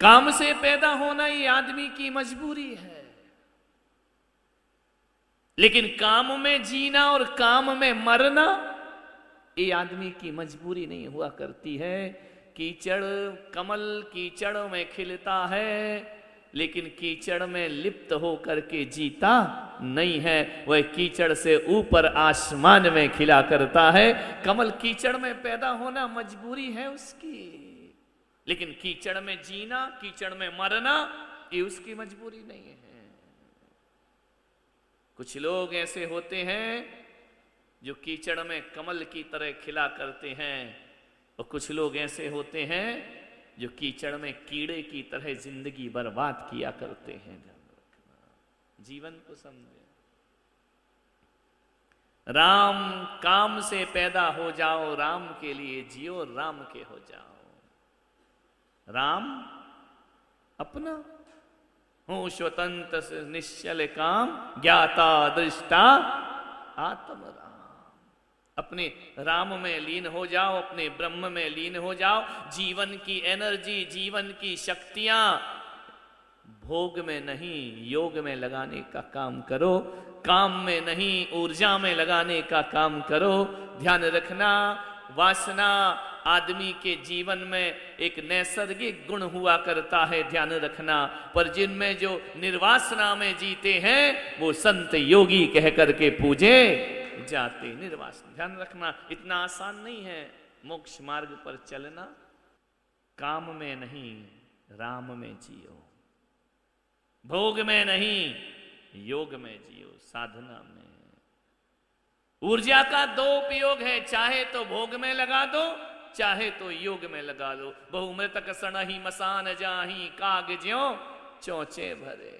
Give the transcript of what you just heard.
काम से पैदा होना ये आदमी की मजबूरी है लेकिन काम में जीना और काम में मरना ये आदमी की मजबूरी नहीं हुआ करती है कीचड़ कमल कीचड़ में खिलता है लेकिन कीचड़ में लिप्त होकर के जीता नहीं है वह कीचड़ से ऊपर आसमान में खिला करता है कमल कीचड़ में पैदा होना मजबूरी है उसकी लेकिन कीचड़ में जीना कीचड़ में मरना ये उसकी मजबूरी नहीं है कुछ लोग ऐसे होते हैं जो कीचड़ में कमल की तरह खिला करते हैं और कुछ लोग ऐसे होते हैं जो कीचड़ में कीड़े की तरह जिंदगी बर्बाद किया करते हैं जीवन को समझे राम काम से पैदा हो जाओ राम के लिए जियो राम के हो जाओ राम अपना हूं स्वतंत्र से निश्चल काम ज्ञाता दृष्टा आत्म राम अपने राम में लीन हो जाओ अपने ब्रह्म में लीन हो जाओ जीवन की एनर्जी जीवन की शक्तियां भोग में नहीं योग में लगाने का काम करो काम में नहीं ऊर्जा में लगाने का काम करो ध्यान रखना वासना आदमी के जीवन में एक नैसर्गिक गुण हुआ करता है ध्यान रखना पर जिनमें जो निर्वासना में जीते हैं वो संत योगी कह करके पूजे जाते निर्वास ध्यान रखना इतना आसान नहीं है मोक्ष मार्ग पर चलना काम में नहीं राम में जियो भोग में नहीं योग में जियो साधना में ऊर्जा का दो उपयोग है चाहे तो भोग में लगा दो चाहे तो योग में लगा दो बहुमृतक सणही मसान जाही काग ज्यो चौचे भरे